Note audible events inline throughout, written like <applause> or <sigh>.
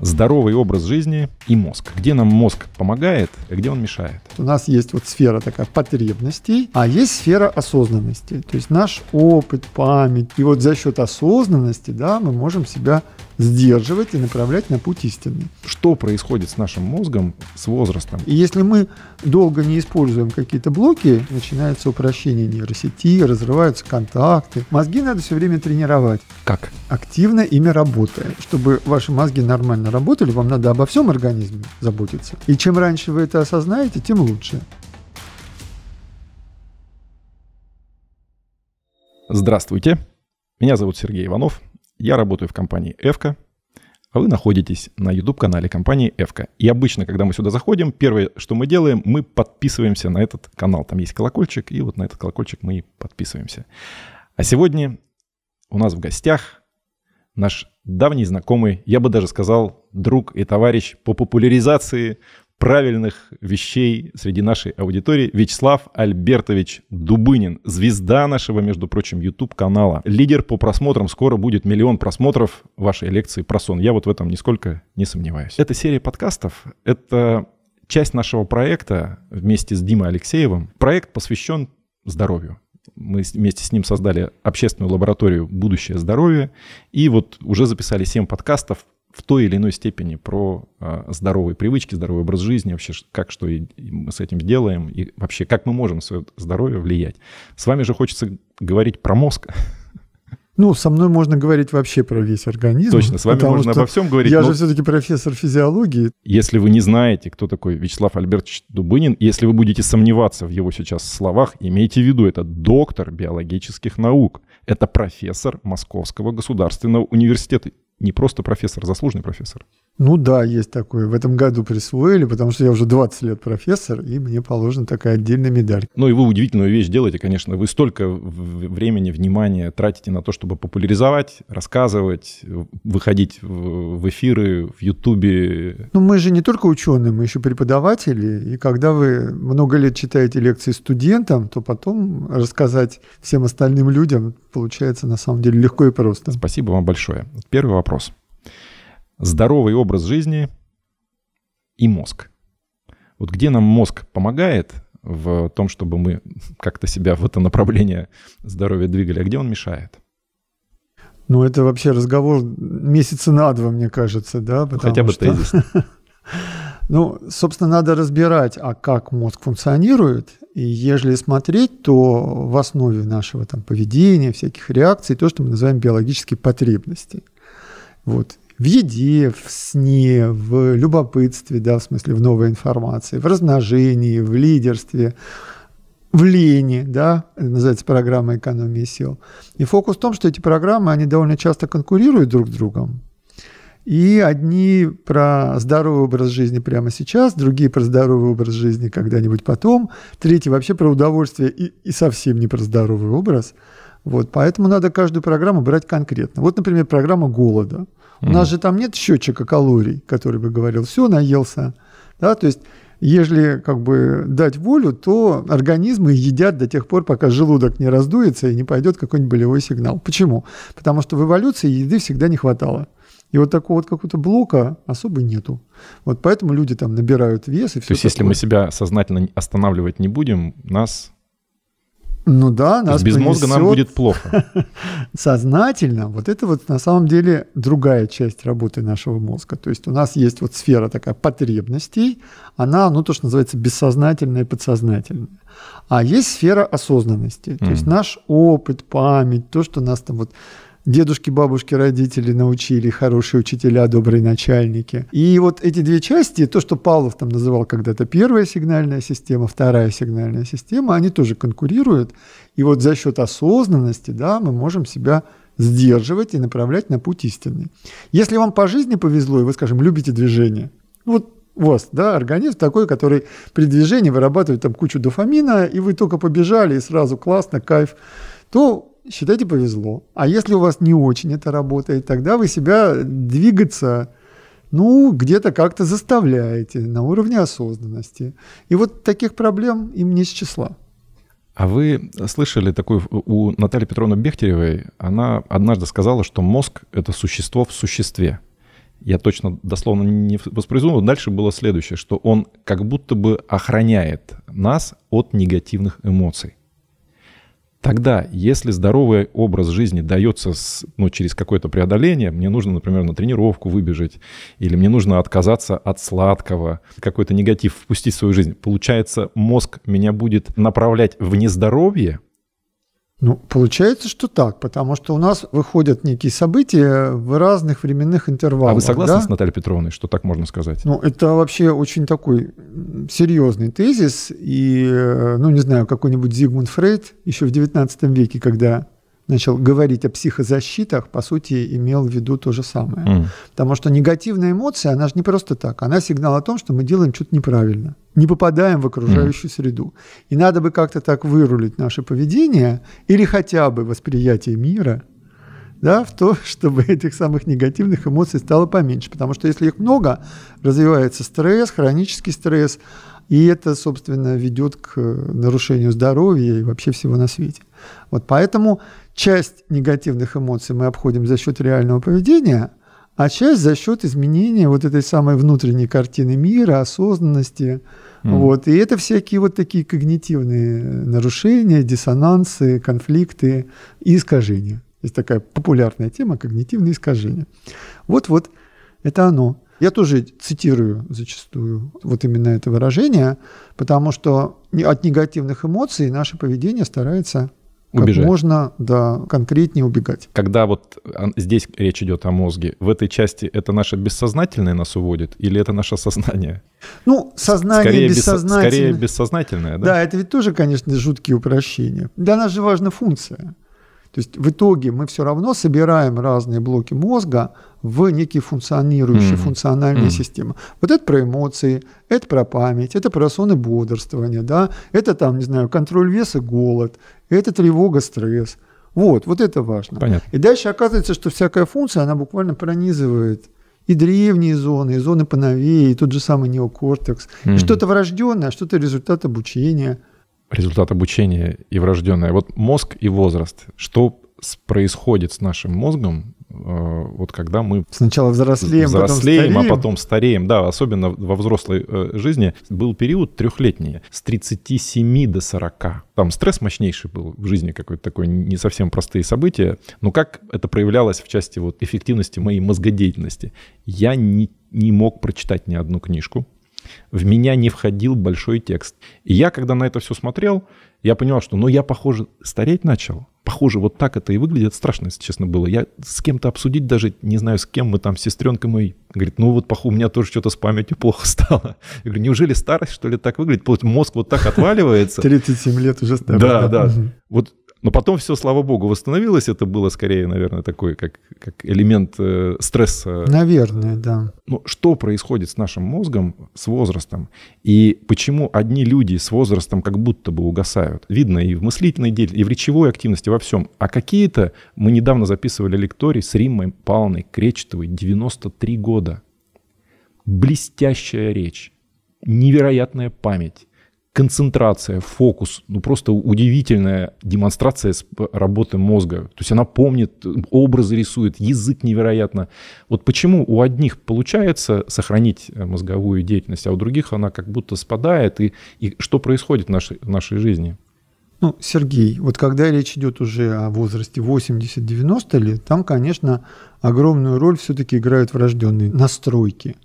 здоровый образ жизни и мозг. Где нам мозг помогает, а где он мешает? У нас есть вот сфера такая потребностей, а есть сфера осознанности. То есть наш опыт, память. И вот за счет осознанности, да, мы можем себя сдерживать и направлять на путь истины. Что происходит с нашим мозгом с возрастом? И если мы долго не используем какие-то блоки, начинается упрощение нейросети, разрываются контакты. Мозги надо все время тренировать. Как? Активно ими работая. Чтобы ваши мозги нормально работали, вам надо обо всем организме заботиться. И чем раньше вы это осознаете, тем лучше. Здравствуйте. Меня зовут Сергей Иванов. Я работаю в компании «Эвка», а вы находитесь на YouTube-канале компании «Эвка». И обычно, когда мы сюда заходим, первое, что мы делаем, мы подписываемся на этот канал. Там есть колокольчик, и вот на этот колокольчик мы и подписываемся. А сегодня у нас в гостях наш давний знакомый, я бы даже сказал, друг и товарищ по популяризации правильных вещей среди нашей аудитории. Вячеслав Альбертович Дубынин, звезда нашего, между прочим, YouTube-канала. Лидер по просмотрам, скоро будет миллион просмотров вашей лекции про сон. Я вот в этом нисколько не сомневаюсь. Эта серия подкастов — это часть нашего проекта вместе с Димой Алексеевым. Проект посвящен здоровью. Мы вместе с ним создали общественную лабораторию «Будущее здоровье». И вот уже записали 7 подкастов в той или иной степени про а, здоровые привычки, здоровый образ жизни, вообще как что и, мы с этим делаем, и вообще как мы можем свое здоровье влиять. С вами же хочется говорить про мозг. Ну, со мной можно говорить вообще про весь организм. Точно, с вами можно обо всем говорить. Я но... же все-таки профессор физиологии. Если вы не знаете, кто такой Вячеслав Альбертович Дубынин, если вы будете сомневаться в его сейчас словах, имейте в виду, это доктор биологических наук. Это профессор Московского государственного университета не просто профессор, а заслуженный профессор. Ну да, есть такое. В этом году присвоили, потому что я уже 20 лет профессор, и мне положена такая отдельная медаль. Ну и вы удивительную вещь делаете, конечно. Вы столько времени, внимания тратите на то, чтобы популяризовать, рассказывать, выходить в эфиры, в Ютубе. Ну мы же не только ученые, мы еще преподаватели. И когда вы много лет читаете лекции студентам, то потом рассказать всем остальным людям получается на самом деле легко и просто. Спасибо вам большое. Первый вопрос здоровый образ жизни и мозг. Вот где нам мозг помогает в том, чтобы мы как-то себя в это направление здоровья двигали, а где он мешает? Ну, это вообще разговор месяца на два, мне кажется, да? Хотя бы что... тезис. <laughs> Ну, собственно, надо разбирать, а как мозг функционирует. И ежели смотреть, то в основе нашего там, поведения, всяких реакций, то, что мы называем биологические потребности. Вот в еде, в сне, в любопытстве, да, в смысле в новой информации, в размножении, в лидерстве, в лени, да, называется программа экономии сил. И фокус в том, что эти программы, они довольно часто конкурируют друг с другом. И одни про здоровый образ жизни прямо сейчас, другие про здоровый образ жизни когда-нибудь потом, третьи вообще про удовольствие и, и совсем не про здоровый образ – вот, поэтому надо каждую программу брать конкретно. Вот, например, программа голода. У mm. нас же там нет счетчика калорий, который бы говорил, все, наелся. Да, то есть, если как бы дать волю, то организмы едят до тех пор, пока желудок не раздуется и не пойдет какой-нибудь болевой сигнал. Почему? Потому что в эволюции еды всегда не хватало. И вот такого вот какого-то блока особо нету. Вот поэтому люди там набирают вес и все. То есть, такое. если мы себя сознательно останавливать не будем, нас ну да, нас без мозга нам будет плохо. <laughs> Сознательно. Вот это вот на самом деле другая часть работы нашего мозга. То есть у нас есть вот сфера такая потребностей, она, ну то, что называется, бессознательная и подсознательная. А есть сфера осознанности. Mm. То есть наш опыт, память, то, что нас там вот дедушки, бабушки, родители научили, хорошие учителя, добрые начальники. И вот эти две части, то, что Павлов там называл когда-то первая сигнальная система, вторая сигнальная система, они тоже конкурируют. И вот за счет осознанности, да, мы можем себя сдерживать и направлять на путь истинный. Если вам по жизни повезло, и вы, скажем, любите движение, вот вас, да, организм такой, который при движении вырабатывает там кучу дофамина, и вы только побежали, и сразу классно, кайф, то считайте повезло. А если у вас не очень это работает, тогда вы себя двигаться ну, где-то как-то заставляете на уровне осознанности. И вот таких проблем им не с числа. А вы слышали такую у Натальи Петровны Бехтеревой? Она однажды сказала, что мозг — это существо в существе. Я точно дословно не воспроизведу, но дальше было следующее, что он как будто бы охраняет нас от негативных эмоций. Тогда, если здоровый образ жизни дается с, ну, через какое-то преодоление, мне нужно, например, на тренировку выбежать, или мне нужно отказаться от сладкого, какой-то негатив впустить в свою жизнь, получается, мозг меня будет направлять в нездоровье, ну, получается, что так, потому что у нас выходят некие события в разных временных интервалах. А вы согласны да? с Натальей Петровной, что так можно сказать? Ну, это вообще очень такой серьезный тезис. И, э, ну, не знаю, какой-нибудь Зигмунд Фрейд еще в XIX веке, когда начал говорить о психозащитах, по сути, имел в виду то же самое. Mm. Потому что негативная эмоция, она же не просто так, она сигнал о том, что мы делаем что-то неправильно, не попадаем в окружающую mm. среду. И надо бы как-то так вырулить наше поведение или хотя бы восприятие мира – да, в то, <laughs> чтобы этих самых негативных эмоций стало поменьше. Потому что если их много, развивается стресс, хронический стресс, и это, собственно, ведет к нарушению здоровья и вообще всего на свете. Вот поэтому часть негативных эмоций мы обходим за счет реального поведения, а часть за счет изменения вот этой самой внутренней картины мира, осознанности. Mm. Вот. И это всякие вот такие когнитивные нарушения, диссонансы, конфликты и искажения. Есть такая популярная тема – когнитивные искажения. Вот-вот, это оно. Я тоже цитирую зачастую вот именно это выражение, потому что от негативных эмоций наше поведение старается Убежать. Как можно, да, конкретнее убегать. Когда вот а, здесь речь идет о мозге, в этой части это наше бессознательное нас уводит или это наше сознание? Ну, сознание скорее бессознательное. скорее бессознательное, да? Да, это ведь тоже, конечно, жуткие упрощения. Для нас же важна функция. То есть в итоге мы все равно собираем разные блоки мозга в некие функционирующие, mm-hmm. функциональные mm-hmm. системы. Вот это про эмоции, это про память, это про сон и бодрствование, да? это там, не знаю, контроль веса, голод, это тревога, стресс. Вот, вот это важно. Понятно. И дальше оказывается, что всякая функция, она буквально пронизывает и древние зоны, и зоны поновее, и тот же самый неокортекс, mm-hmm. и что-то врожденное, а что-то результат обучения – результат обучения и врожденное. Вот мозг и возраст. Что происходит с нашим мозгом, э, вот когда мы сначала взрослеем, взрослеем потом а стареем. а потом стареем, да, особенно во взрослой э, жизни был период трехлетний с 37 до 40. Там стресс мощнейший был в жизни какой-то такой не совсем простые события, но как это проявлялось в части вот эффективности моей мозгодеятельности? Я не не мог прочитать ни одну книжку в меня не входил большой текст. И я, когда на это все смотрел, я понимал, что, ну, я, похоже, стареть начал. Похоже, вот так это и выглядит. Страшно, если честно, было. Я с кем-то обсудить даже не знаю, с кем мы там, сестренка мой. Говорит, ну вот, похоже, у меня тоже что-то с памятью плохо стало. Я говорю, неужели старость, что ли, так выглядит? Мозг вот так отваливается. 37 <laughs> лет уже старый. Да, да. Вот но потом все, слава богу, восстановилось. Это было скорее, наверное, такой как, как элемент э, стресса. Наверное, да. Но ну, что происходит с нашим мозгом с возрастом? И почему одни люди с возрастом как будто бы угасают? Видно и в мыслительной деятельности, и в речевой активности, во всем. А какие-то... Мы недавно записывали лекторий с Риммой Павловной Кречетовой, 93 года. Блестящая речь, невероятная память концентрация, фокус, ну просто удивительная демонстрация работы мозга. То есть она помнит, образы рисует, язык невероятно. Вот почему у одних получается сохранить э, мозговую деятельность, а у других она как будто спадает, и, и что происходит в нашей, в нашей жизни? Ну, Сергей, вот когда речь идет уже о возрасте 80-90 лет, там, конечно, огромную роль все-таки играют врожденные настройки.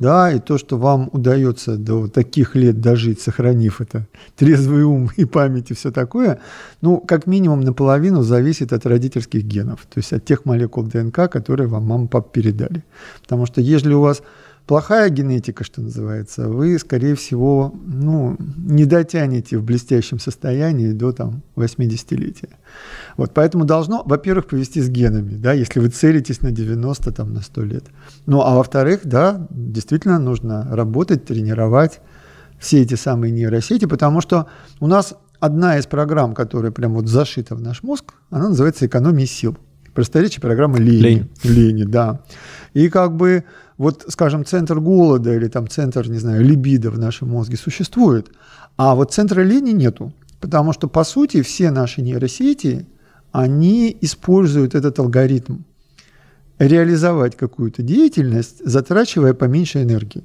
Да, и то, что вам удается до таких лет дожить, сохранив это трезвый ум и память и все такое, ну, как минимум наполовину зависит от родительских генов, то есть от тех молекул ДНК, которые вам мама пап передали. Потому что если у вас плохая генетика, что называется, вы, скорее всего, ну, не дотянете в блестящем состоянии до там, 80-летия. Вот, поэтому должно, во-первых, повести с генами, да, если вы целитесь на 90, там, на 100 лет. Ну, а во-вторых, да, действительно нужно работать, тренировать все эти самые нейросети, потому что у нас одна из программ, которая прям вот зашита в наш мозг, она называется «Экономия сил». Просторечие программы Лени. Лени, да. И как бы вот, скажем, центр голода или там центр, не знаю, либидо в нашем мозге существует, а вот центра лени нету, потому что, по сути, все наши нейросети, они используют этот алгоритм реализовать какую-то деятельность, затрачивая поменьше энергии.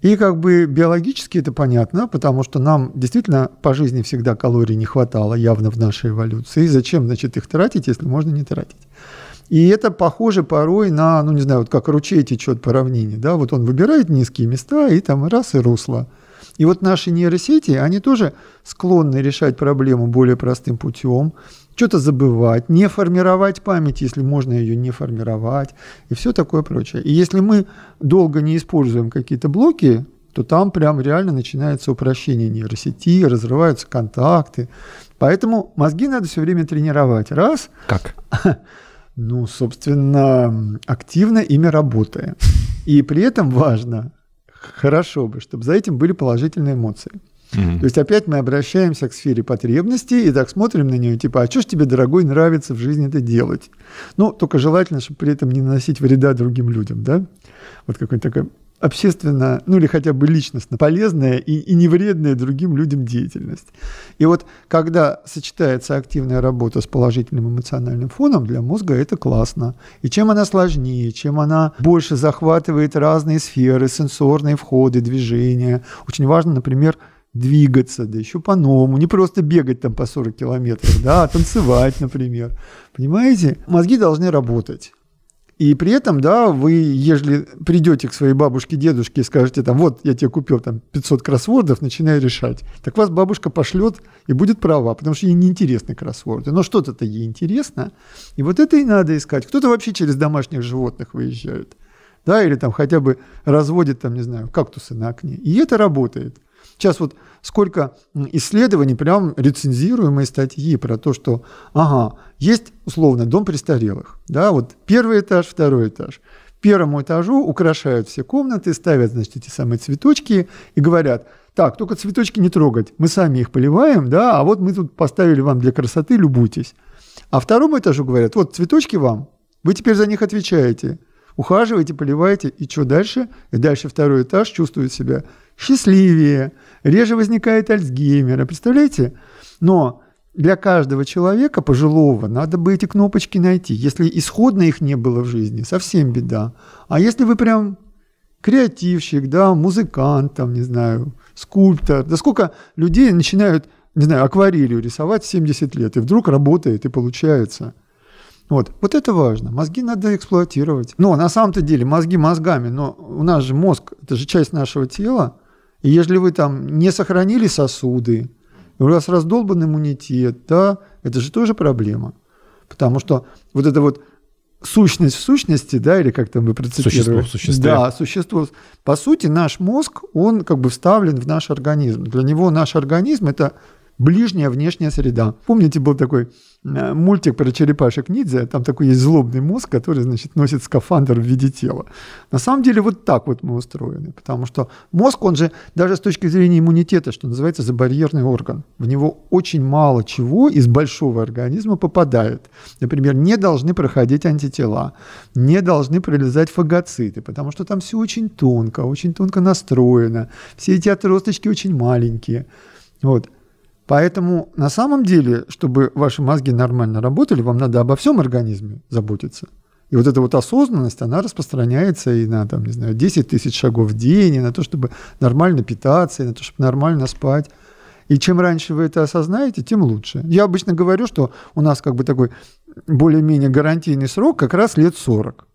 И как бы биологически это понятно, потому что нам действительно по жизни всегда калорий не хватало явно в нашей эволюции. Зачем, значит, их тратить, если можно не тратить? И это похоже порой на, ну не знаю, вот как ручей течет по равнине, да, вот он выбирает низкие места и там раз и русло. И вот наши нейросети, они тоже склонны решать проблему более простым путем, что-то забывать, не формировать память, если можно ее не формировать, и все такое прочее. И если мы долго не используем какие-то блоки, то там прям реально начинается упрощение нейросети, разрываются контакты. Поэтому мозги надо все время тренировать. Раз. Как? <laughs> Ну, собственно, активно ими работая. И при этом важно, хорошо бы, чтобы за этим были положительные эмоции. Угу. То есть опять мы обращаемся к сфере потребностей и так смотрим на нее, типа, а что ж тебе, дорогой, нравится в жизни это делать? Ну, только желательно, чтобы при этом не наносить вреда другим людям, да? Вот какой-то такой общественно, ну или хотя бы личностно полезная и, и не вредная другим людям деятельность. И вот когда сочетается активная работа с положительным эмоциональным фоном, для мозга это классно. И чем она сложнее, чем она больше захватывает разные сферы, сенсорные входы, движения. Очень важно, например, двигаться, да еще по-новому, не просто бегать там по 40 километров, да, а танцевать, например. Понимаете? Мозги должны работать. И при этом, да, вы, ежели придете к своей бабушке, дедушке и скажете, там, вот, я тебе купил там 500 кроссвордов, начинай решать, так вас бабушка пошлет и будет права, потому что ей неинтересны кроссворды. Но что-то-то ей интересно, и вот это и надо искать. Кто-то вообще через домашних животных выезжает, да, или там хотя бы разводит, там, не знаю, кактусы на окне. И это работает. Сейчас вот сколько исследований, прям рецензируемые статьи про то, что, ага, есть условно дом престарелых, да, вот первый этаж, второй этаж. Первому этажу украшают все комнаты, ставят, значит, эти самые цветочки и говорят, так, только цветочки не трогать, мы сами их поливаем, да, а вот мы тут поставили вам для красоты, любуйтесь. А второму этажу говорят, вот цветочки вам, вы теперь за них отвечаете. Ухаживаете, поливаете, и что дальше? И дальше второй этаж чувствует себя счастливее, реже возникает Альцгеймера, представляете? Но для каждого человека пожилого надо бы эти кнопочки найти. Если исходно их не было в жизни, совсем беда. А если вы прям креативщик, да, музыкант, там, не знаю, скульптор, да сколько людей начинают, не знаю, акварелью рисовать в 70 лет, и вдруг работает и получается – вот. вот это важно. Мозги надо эксплуатировать. Но ну, на самом-то деле мозги мозгами, но у нас же мозг, это же часть нашего тела. И если вы там не сохранили сосуды, у вас раздолбан иммунитет, да, это же тоже проблема. Потому что вот это вот сущность в сущности, да, или как там вы процитировали. Существо в существе. Да, существо. По сути, наш мозг, он как бы вставлен в наш организм. Для него наш организм – это Ближняя внешняя среда. Помните, был такой э, мультик про черепашек ниндзя, там такой есть злобный мозг, который, значит, носит скафандр в виде тела. На самом деле вот так вот мы устроены, потому что мозг, он же даже с точки зрения иммунитета, что называется, забарьерный орган. В него очень мало чего из большого организма попадает. Например, не должны проходить антитела, не должны пролезать фагоциты, потому что там все очень тонко, очень тонко настроено. Все эти отросточки очень маленькие. Вот. Поэтому на самом деле, чтобы ваши мозги нормально работали, вам надо обо всем организме заботиться. И вот эта вот осознанность, она распространяется и на, там, не знаю, 10 тысяч шагов в день, и на то, чтобы нормально питаться, и на то, чтобы нормально спать. И чем раньше вы это осознаете, тем лучше. Я обычно говорю, что у нас как бы такой более-менее гарантийный срок как раз лет 40.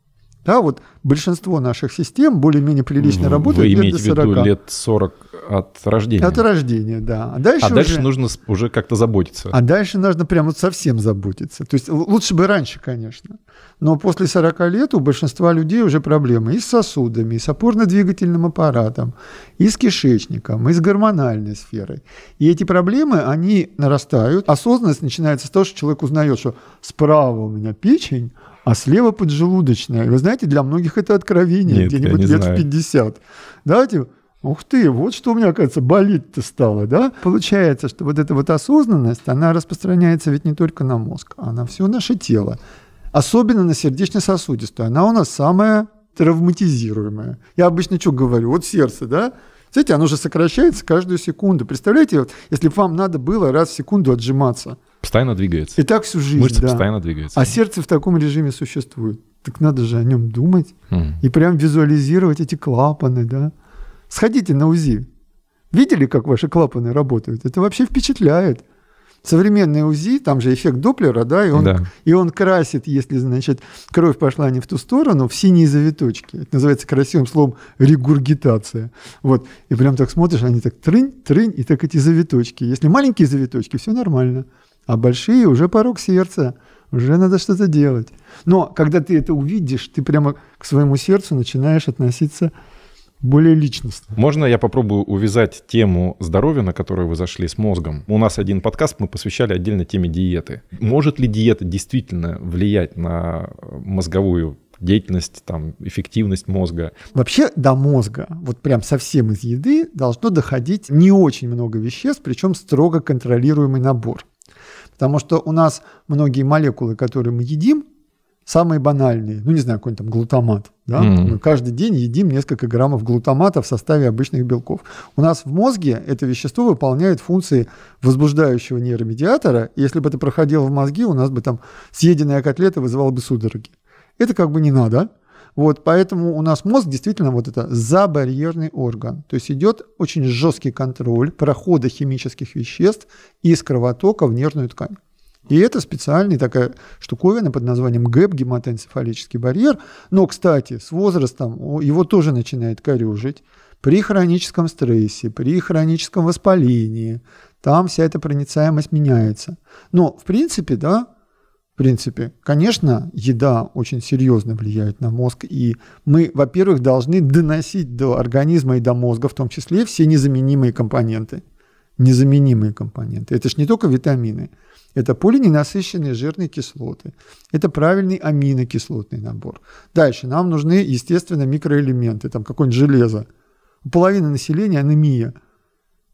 Да, вот большинство наших систем более-менее прилично работают Вы имеете лет до 40. в виду лет 40 от рождения? От рождения, да. А дальше, а уже, дальше нужно уже как-то заботиться. А дальше нужно прям вот совсем заботиться. То есть лучше бы раньше, конечно. Но после 40 лет у большинства людей уже проблемы и с сосудами, и с опорно-двигательным аппаратом, и с кишечником, и с гормональной сферой. И эти проблемы, они нарастают. Осознанность начинается с того, что человек узнает, что справа у меня печень, а слева поджелудочная. вы знаете, для многих это откровение, где-нибудь лет знаю. в 50. Да, ух ты, вот что у меня, кажется, болит то стало, да? Получается, что вот эта вот осознанность, она распространяется ведь не только на мозг, а на все наше тело. Особенно на сердечно-сосудистую. Она у нас самая травматизируемая. Я обычно что говорю? Вот сердце, да? Знаете, оно же сокращается каждую секунду. Представляете, вот, если бы вам надо было раз в секунду отжиматься – постоянно двигается. И так всю жизнь. Мышцы да. постоянно двигаются. А сердце в таком режиме существует. Так надо же о нем думать mm. и прям визуализировать эти клапаны, да. Сходите на УЗИ. Видели, как ваши клапаны работают? Это вообще впечатляет. Современные УЗИ, там же эффект Доплера, да, и он, да. и он красит, если, значит, кровь пошла не в ту сторону, в синие завиточки. Это называется красивым словом регургитация. Вот, и прям так смотришь, они так трынь, трынь, и так эти завиточки. Если маленькие завиточки, все нормально а большие уже порог сердца, уже надо что-то делать. Но когда ты это увидишь, ты прямо к своему сердцу начинаешь относиться более личностно. Можно я попробую увязать тему здоровья, на которую вы зашли, с мозгом? У нас один подкаст мы посвящали отдельно теме диеты. Может ли диета действительно влиять на э, мозговую деятельность, там, эффективность мозга. Вообще до мозга, вот прям совсем из еды, должно доходить не очень много веществ, причем строго контролируемый набор. Потому что у нас многие молекулы, которые мы едим, самые банальные, ну не знаю, какой-нибудь там глутамат. Да? mm Мы каждый день едим несколько граммов глутамата в составе обычных белков. У нас в мозге это вещество выполняет функции возбуждающего нейромедиатора. И если бы это проходило в мозге, у нас бы там съеденная котлета вызывала бы судороги. Это как бы не надо. Вот, поэтому у нас мозг действительно вот это забарьерный орган. То есть идет очень жесткий контроль прохода химических веществ из кровотока в нервную ткань. И это специальная такая штуковина под названием ГЭП, гематоэнцефалический барьер. Но, кстати, с возрастом его тоже начинает корюжить. При хроническом стрессе, при хроническом воспалении, там вся эта проницаемость меняется. Но, в принципе, да, в принципе. Конечно, еда очень серьезно влияет на мозг, и мы, во-первых, должны доносить до организма и до мозга, в том числе, все незаменимые компоненты. Незаменимые компоненты. Это же не только витамины. Это полиненасыщенные жирные кислоты. Это правильный аминокислотный набор. Дальше нам нужны, естественно, микроэлементы, там какое-нибудь железо. У половины населения анемия.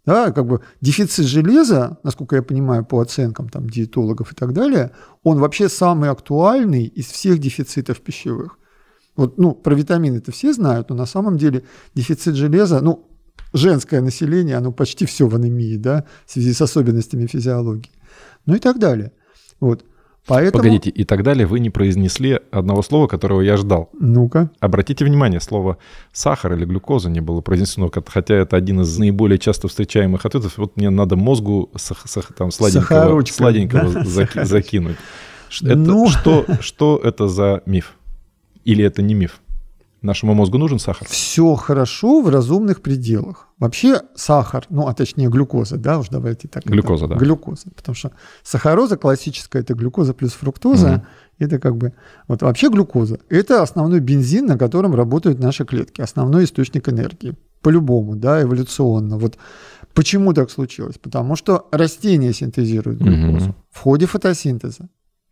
Да, как бы дефицит железа, насколько я понимаю, по оценкам там, диетологов и так далее, он вообще самый актуальный из всех дефицитов пищевых. Вот, ну, про витамины это все знают, но на самом деле дефицит железа, ну, женское население, оно почти все в анемии, да, в связи с особенностями физиологии. Ну и так далее. Вот. Поэтому... Погодите, и так далее вы не произнесли одного слова, которого я ждал. Ну-ка. Обратите внимание, слово «сахар» или «глюкоза» не было произнесено, хотя это один из наиболее часто встречаемых ответов. Вот мне надо мозгу сах, сах, там, сладенького, сладенького да? заки, закинуть. Это, ну... что, что это за миф? Или это не миф? Нашему мозгу нужен сахар? Все хорошо в разумных пределах. Вообще сахар, ну, а точнее глюкоза, да, уж давайте так. Глюкоза, это, да. Глюкоза, потому что сахароза классическая – это глюкоза плюс фруктоза. Угу. Это как бы… Вот вообще глюкоза – это основной бензин, на котором работают наши клетки, основной источник энергии. По-любому, да, эволюционно. Вот почему так случилось? Потому что растения синтезируют глюкозу угу. в ходе фотосинтеза.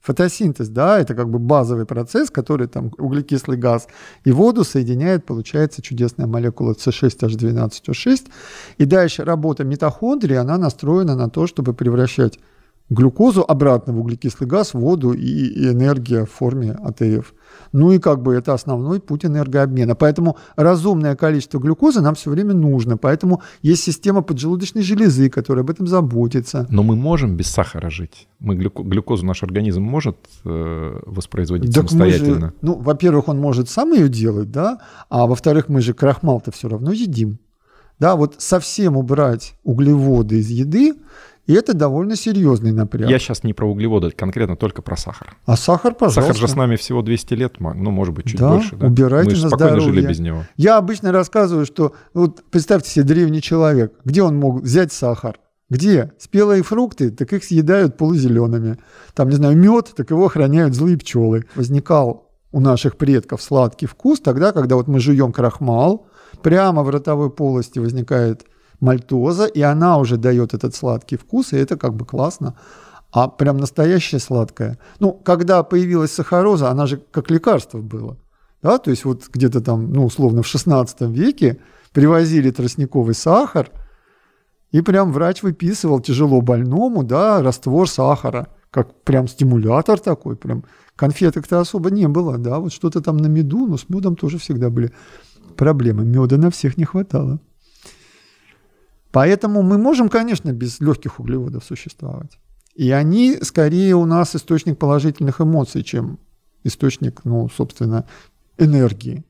Фотосинтез, да, это как бы базовый процесс, который там углекислый газ и воду соединяет, получается чудесная молекула C6H12O6. И дальше работа митохондрии, она настроена на то, чтобы превращать глюкозу обратно в углекислый газ, воду и, энергия в форме АТФ. Ну и как бы это основной путь энергообмена. Поэтому разумное количество глюкозы нам все время нужно. Поэтому есть система поджелудочной железы, которая об этом заботится. Но мы можем без сахара жить. Мы глюко- глюкозу наш организм может э, воспроизводить так самостоятельно. Же, ну, во-первых, он может сам ее делать, да, а во-вторых, мы же крахмал-то все равно едим. Да, вот совсем убрать углеводы из еды и это довольно серьезный напряг. Я сейчас не про углеводы, конкретно только про сахар. А сахар, пожалуйста. Сахар же с нами всего 200 лет, ну, может быть, чуть да, больше. Да, убирайте Мы же на спокойно здоровье. жили без него. Я обычно рассказываю, что, вот представьте себе, древний человек, где он мог взять сахар? Где? Спелые фрукты, так их съедают полузелеными. Там, не знаю, мед, так его охраняют злые пчелы. Возникал у наших предков сладкий вкус тогда, когда вот мы жуем крахмал, прямо в ротовой полости возникает мальтоза, и она уже дает этот сладкий вкус, и это как бы классно. А прям настоящая сладкая. Ну, когда появилась сахароза, она же как лекарство было. Да? То есть вот где-то там, ну, условно, в 16 веке привозили тростниковый сахар, и прям врач выписывал тяжело больному, да, раствор сахара, как прям стимулятор такой, прям конфеток-то особо не было, да, вот что-то там на меду, но с медом тоже всегда были проблемы, меда на всех не хватало. Поэтому мы можем, конечно, без легких углеводов существовать. И они скорее у нас источник положительных эмоций, чем источник, ну, собственно, энергии.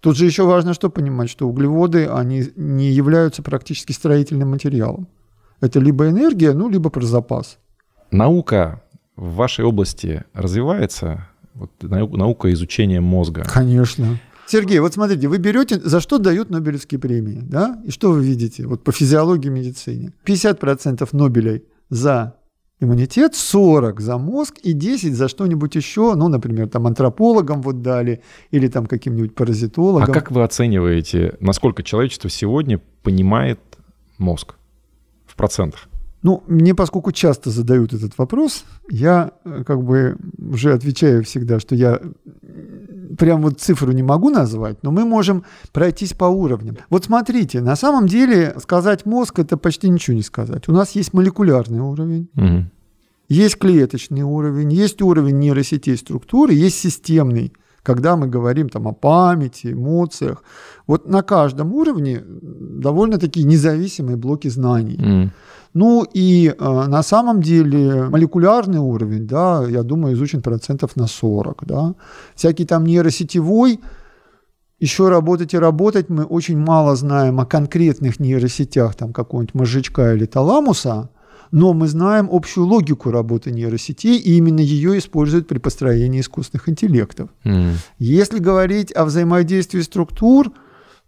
Тут же еще важно что понимать, что углеводы, они не являются практически строительным материалом. Это либо энергия, ну, либо про запас. Наука в вашей области развивается? Вот наука изучения мозга. Конечно. Сергей, вот смотрите, вы берете, за что дают Нобелевские премии, да? И что вы видите? Вот по физиологии медицине. 50% Нобелей за иммунитет, 40 за мозг и 10 за что-нибудь еще, ну, например, там антропологам вот дали или там каким-нибудь паразитологам. А как вы оцениваете, насколько человечество сегодня понимает мозг в процентах? Ну, мне, поскольку часто задают этот вопрос, я э, как бы уже отвечаю всегда, что я прям вот цифру не могу назвать, но мы можем пройтись по уровням. Вот смотрите, на самом деле сказать мозг это почти ничего не сказать. У нас есть молекулярный уровень. Угу. Есть клеточный уровень, есть уровень нейросетей структуры, есть системный когда мы говорим там о памяти, эмоциях. Вот на каждом уровне довольно такие независимые блоки знаний. Mm. Ну и а, на самом деле молекулярный уровень, да, я думаю, изучен процентов на 40. Да. Всякий там нейросетевой, еще работать и работать, мы очень мало знаем о конкретных нейросетях, там какого-нибудь мозжечка или таламуса, но мы знаем общую логику работы нейросетей, и именно ее используют при построении искусственных интеллектов. Mm. Если говорить о взаимодействии структур,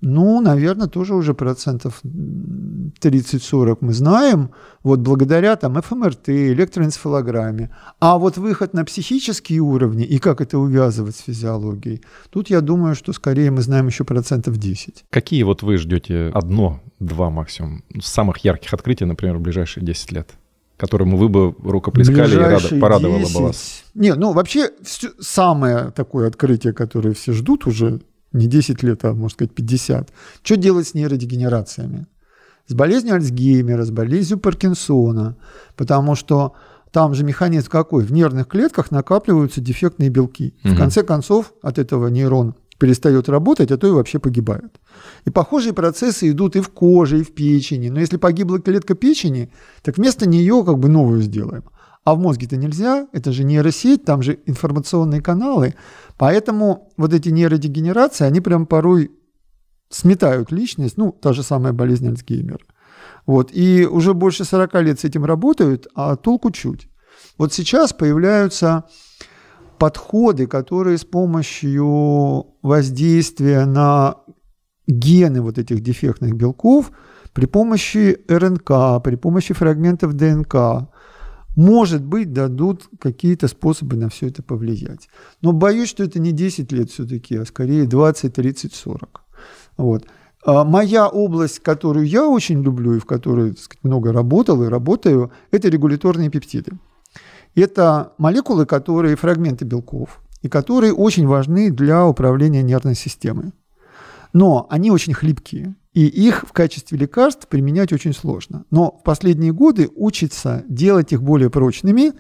ну, наверное, тоже уже процентов 30-40 мы знаем, вот благодаря там ФМРТ, эм электроэнцефалограмме. А вот выход на психические уровни и как это увязывать с физиологией, тут я думаю, что скорее мы знаем еще процентов 10. Какие вот вы ждете одно-два максимум самых ярких открытий, например, в ближайшие 10 лет? которому вы бы рукоплескали Ближайшие и рада, порадовало 10. бы вас? Не, ну вообще все, самое такое открытие, которое все ждут уже не 10 лет, а, можно сказать, 50. Что делать с нейродегенерациями? С болезнью Альцгеймера, с болезнью Паркинсона, потому что там же механизм какой? В нервных клетках накапливаются дефектные белки. Угу. В конце концов, от этого нейрон перестает работать, а то и вообще погибает. И похожие процессы идут и в коже, и в печени. Но если погибла клетка печени, так вместо нее как бы новую сделаем. А в мозге-то нельзя, это же нейросеть, там же информационные каналы. Поэтому вот эти нейродегенерации, они прям порой сметают личность, ну, та же самая болезнь Альцгеймера. Вот. И уже больше 40 лет с этим работают, а толку чуть. Вот сейчас появляются подходы, которые с помощью воздействия на гены вот этих дефектных белков при помощи РНК, при помощи фрагментов ДНК может быть, дадут какие-то способы на все это повлиять. Но боюсь, что это не 10 лет все-таки, а скорее 20, 30, 40. Вот. А моя область, которую я очень люблю и в которой так сказать, много работал и работаю, это регуляторные пептиды. Это молекулы, которые фрагменты белков, и которые очень важны для управления нервной системой. Но они очень хлипкие. И их в качестве лекарств применять очень сложно. Но в последние годы учатся делать их более прочными,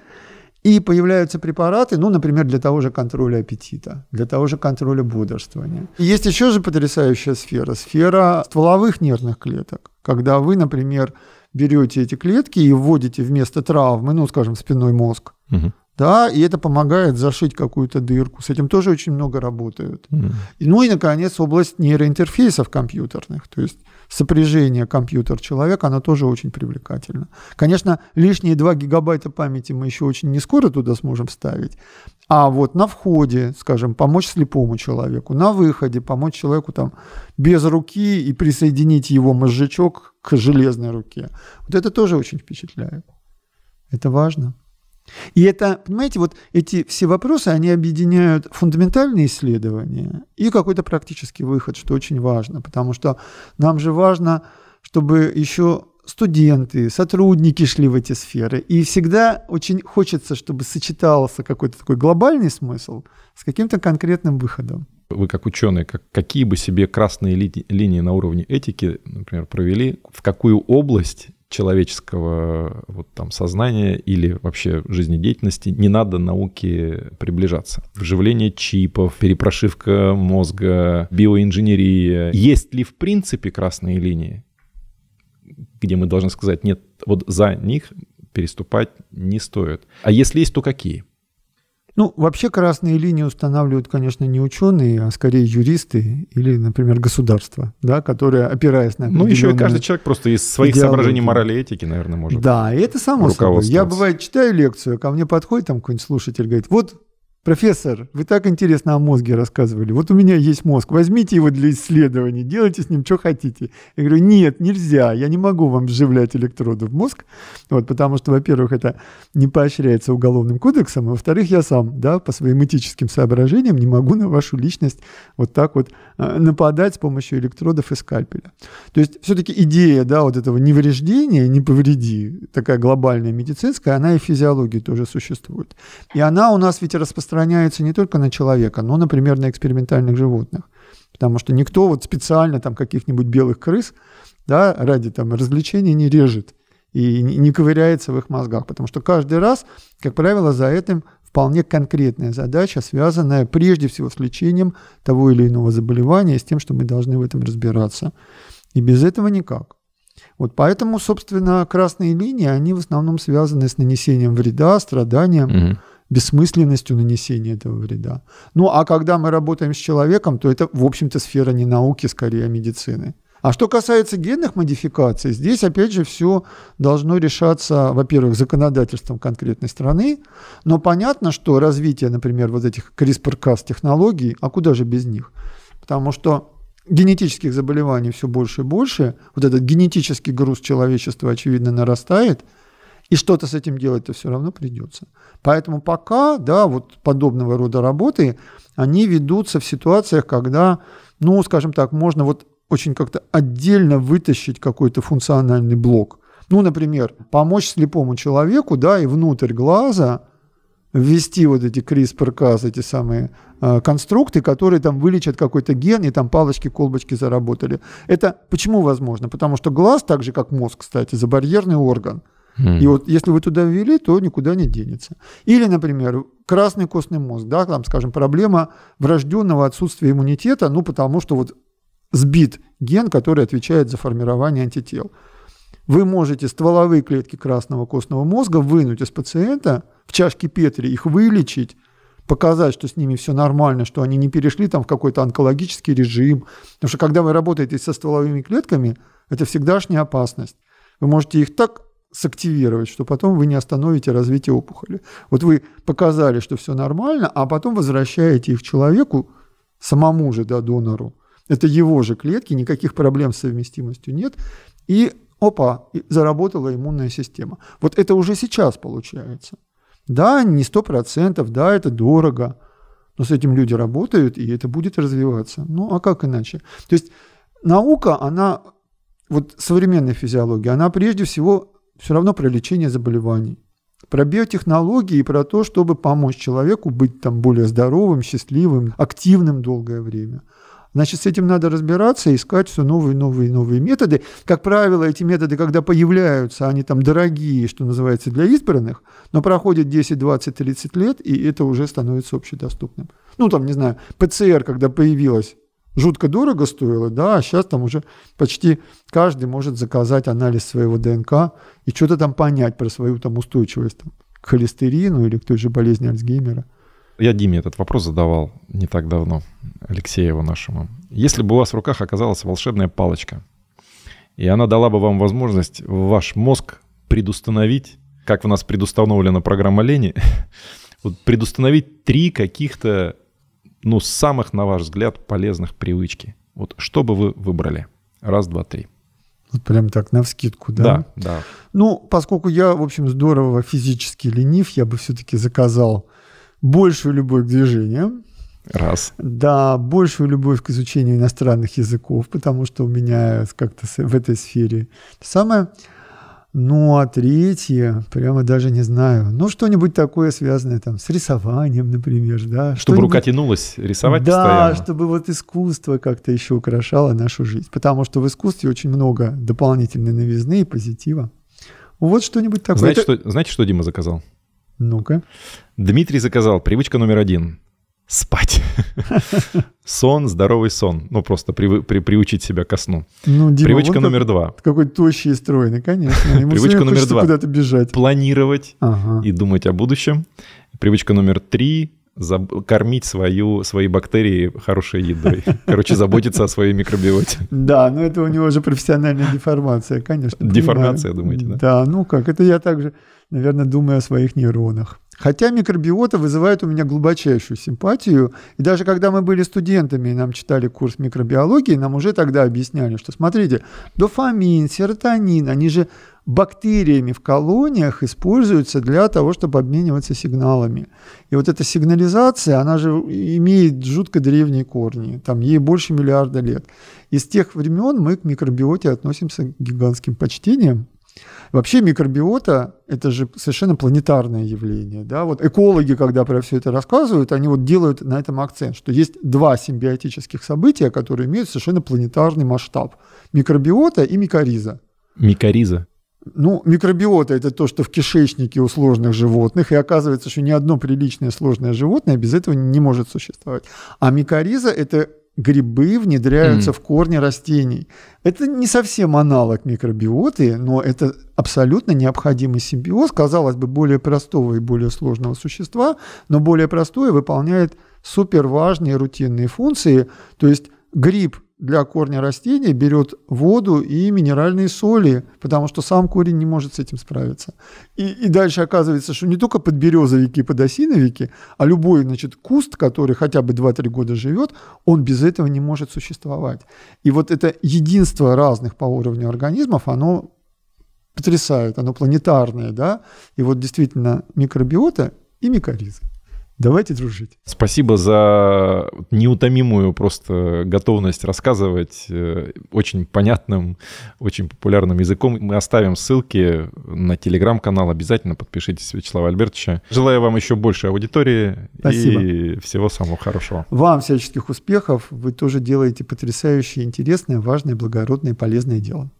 и появляются препараты, ну, например, для того же контроля аппетита, для того же контроля бодрствования. И есть еще же потрясающая сфера, сфера стволовых нервных клеток, когда вы, например, берете эти клетки и вводите вместо травмы, ну, скажем, спиной мозг, угу да, и это помогает зашить какую-то дырку. С этим тоже очень много работают. Mm. Ну и, наконец, область нейроинтерфейсов компьютерных, то есть сопряжение компьютер-человек, оно тоже очень привлекательно. Конечно, лишние 2 гигабайта памяти мы еще очень не скоро туда сможем вставить, а вот на входе, скажем, помочь слепому человеку, на выходе помочь человеку там без руки и присоединить его мозжечок к железной руке. Вот это тоже очень впечатляет. Это важно. И это, понимаете, вот эти все вопросы, они объединяют фундаментальные исследования и какой-то практический выход, что очень важно, потому что нам же важно, чтобы еще студенты, сотрудники шли в эти сферы. И всегда очень хочется, чтобы сочетался какой-то такой глобальный смысл с каким-то конкретным выходом. Вы как ученые, как, какие бы себе красные ли, линии на уровне этики, например, провели, в какую область человеческого вот, там, сознания или вообще жизнедеятельности не надо науке приближаться. Вживление чипов, перепрошивка мозга, биоинженерия. Есть ли в принципе красные линии, где мы должны сказать, нет, вот за них переступать не стоит. А если есть, то какие? Ну, вообще красные линии устанавливают, конечно, не ученые, а скорее юристы или, например, государство, да, которое опираясь на... Ну, еще и каждый человек просто из своих идеологии. соображений морали и этики, наверное, может Да, и это само собой. Я, бывает, читаю лекцию, а ко мне подходит там какой-нибудь слушатель, говорит, вот Профессор, вы так интересно о мозге рассказывали. Вот у меня есть мозг, возьмите его для исследований, делайте с ним что хотите. Я говорю, нет, нельзя, я не могу вам вживлять электроды в мозг, вот, потому что, во-первых, это не поощряется уголовным кодексом, а во-вторых, я сам, да, по своим этическим соображениям не могу на вашу личность вот так вот а, нападать с помощью электродов и скальпеля. То есть все-таки идея, да, вот этого невреждения, не повреди, такая глобальная медицинская, она и в физиологии тоже существует. И она у нас ведь распространяется распространяется не только на человека, но, например, на экспериментальных животных. Потому что никто вот специально там каких-нибудь белых крыс да, ради там развлечения не режет и не ковыряется в их мозгах. Потому что каждый раз, как правило, за этим вполне конкретная задача, связанная прежде всего с лечением того или иного заболевания, с тем, что мы должны в этом разбираться. И без этого никак. Вот поэтому, собственно, красные линии, они в основном связаны с нанесением вреда, страданием, угу бессмысленностью нанесения этого вреда. Ну а когда мы работаем с человеком, то это, в общем-то, сфера не науки, скорее, а медицины. А что касается генных модификаций, здесь, опять же, все должно решаться, во-первых, законодательством конкретной страны, но понятно, что развитие, например, вот этих CRISPR-Cas технологий, а куда же без них? Потому что генетических заболеваний все больше и больше, вот этот генетический груз человечества, очевидно, нарастает – и что-то с этим делать-то все равно придется. Поэтому пока, да, вот подобного рода работы, они ведутся в ситуациях, когда, ну, скажем так, можно вот очень как-то отдельно вытащить какой-то функциональный блок. Ну, например, помочь слепому человеку, да, и внутрь глаза ввести вот эти CRISPR-Cas, эти самые а, конструкты, которые там вылечат какой-то ген, и там палочки, колбочки заработали. Это почему возможно? Потому что глаз, так же как мозг, кстати, забарьерный орган – и вот если вы туда ввели, то никуда не денется. Или, например, красный костный мозг, да, там, скажем, проблема врожденного отсутствия иммунитета, ну, потому что вот сбит ген, который отвечает за формирование антител. Вы можете стволовые клетки красного костного мозга вынуть из пациента в чашке Петри, их вылечить, показать, что с ними все нормально, что они не перешли там в какой-то онкологический режим. Потому что когда вы работаете со стволовыми клетками, это всегдашняя опасность. Вы можете их так сактивировать, что потом вы не остановите развитие опухоли. Вот вы показали, что все нормально, а потом возвращаете их человеку, самому же, да, донору. Это его же клетки, никаких проблем с совместимостью нет. И опа, заработала иммунная система. Вот это уже сейчас получается. Да, не 100%, да, это дорого, но с этим люди работают, и это будет развиваться. Ну, а как иначе? То есть наука, она, вот современная физиология, она прежде всего все равно про лечение заболеваний, про биотехнологии и про то, чтобы помочь человеку быть там более здоровым, счастливым, активным долгое время. Значит, с этим надо разбираться, и искать все новые, новые, новые методы. Как правило, эти методы, когда появляются, они там дорогие, что называется, для избранных, но проходит 10, 20, 30 лет, и это уже становится общедоступным. Ну, там, не знаю, ПЦР, когда появилась, жутко дорого стоило, да, а сейчас там уже почти каждый может заказать анализ своего ДНК и что-то там понять про свою там устойчивость там, к холестерину или к той же болезни Альцгеймера. Я Диме этот вопрос задавал не так давно, Алексееву нашему. Если бы у вас в руках оказалась волшебная палочка, и она дала бы вам возможность в ваш мозг предустановить, как у нас предустановлена программа Лени, <laughs> вот предустановить три каких-то ну, самых, на ваш взгляд, полезных привычки? Вот что бы вы выбрали? Раз, два, три. Вот прям так, на вскидку, да? Да, да. Ну, поскольку я, в общем, здорово физически ленив, я бы все-таки заказал большую любовь к движению. Раз. Да, большую любовь к изучению иностранных языков, потому что у меня как-то в этой сфере самое. Ну, а третье, прямо даже не знаю. Ну, что-нибудь такое связанное там с рисованием, например, да. Чтобы рука тянулась рисовать да, постоянно. Да, чтобы вот искусство как-то еще украшало нашу жизнь. Потому что в искусстве очень много дополнительной новизны и позитива. Вот что-нибудь такое. Знаете, Это... что, знаете, что Дима заказал? Ну-ка. Дмитрий заказал. Привычка номер один спать. <laughs> Сон, здоровый сон. Ну, просто при, при, приучить себя ко сну. Ну, Дима, Привычка номер как, два. Какой тощий и стройный, конечно. Ему Привычка номер два. куда-то бежать. Планировать ага. и думать о будущем. Привычка номер три заб- кормить свою, свои бактерии хорошей едой. Короче, заботиться о своей микробиоте. Да, но это у него уже профессиональная деформация, конечно. Деформация, понимаю. думаете, да? Да, ну как, это я также, наверное, думаю о своих нейронах. Хотя микробиота вызывает у меня глубочайшую симпатию, и даже когда мы были студентами и нам читали курс микробиологии, нам уже тогда объясняли, что смотрите, дофамин, серотонин, они же бактериями в колониях используются для того, чтобы обмениваться сигналами. И вот эта сигнализация, она же имеет жутко древние корни, там ей больше миллиарда лет. И с тех времен мы к микробиоте относимся гигантским почтением, Вообще микробиота – это же совершенно планетарное явление. Да? Вот экологи, когда про все это рассказывают, они вот делают на этом акцент, что есть два симбиотических события, которые имеют совершенно планетарный масштаб – микробиота и микориза. Микориза? Ну, микробиота – это то, что в кишечнике у сложных животных, и оказывается, что ни одно приличное сложное животное без этого не может существовать. А микориза – это грибы внедряются mm. в корни растений. Это не совсем аналог микробиоты, но это абсолютно необходимый симбиоз, казалось бы, более простого и более сложного существа, но более простое выполняет суперважные рутинные функции. То есть гриб для корня растения берет воду и минеральные соли, потому что сам корень не может с этим справиться. И, и дальше оказывается, что не только подберезовики и подосиновики, а любой значит, куст, который хотя бы 2-3 года живет, он без этого не может существовать. И вот это единство разных по уровню организмов, оно потрясает, оно планетарное. Да? И вот действительно микробиота и микоризы. Давайте дружить. Спасибо за неутомимую просто готовность рассказывать э, очень понятным, очень популярным языком. Мы оставим ссылки на телеграм-канал. Обязательно подпишитесь Вячеслава Альбертовича. Желаю вам еще больше аудитории Спасибо. и всего самого хорошего. Вам всяческих успехов. Вы тоже делаете потрясающее, интересное, важное, благородное и полезное дело.